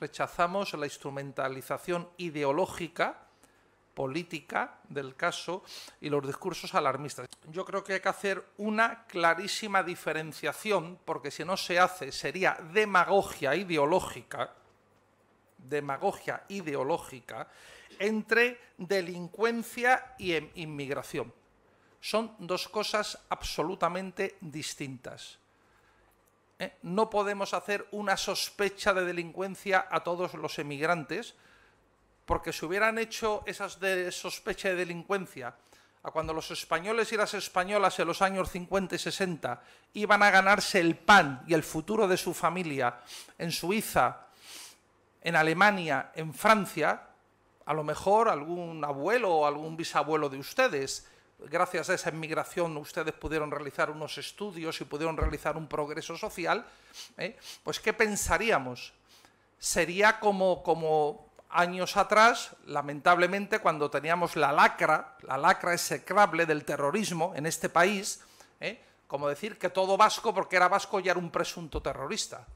Rechazamos la instrumentalización ideológica, política del caso y los discursos alarmistas. Yo creo que hay que hacer una clarísima diferenciación, porque si no se hace sería demagogia ideológica, demagogia ideológica, entre delincuencia y em-, inmigración. Son dos cosas absolutamente distintas. ¿eh? no podemos hacer una sospecha de delincuencia a todos los emigrantes, porque si hubieran hecho esas sospecha de delincuencia a cuando los españoles y las españolas en los años 50 y 60 iban a ganarse el pan y el futuro de su familia en Suiza, en Alemania, en Francia, a lo mejor algún abuelo o algún bisabuelo de ustedes gracias a esa inmigración ustedes pudieron realizar unos estudios y pudieron realizar un progreso social, ¿eh? pues ¿qué pensaríamos? Sería como, años atrás, lamentablemente, cuando teníamos la lacra, la lacra execrable del terrorismo en este país, ¿eh? como decir que todo vasco, porque era vasco, ya era un presunto terrorista.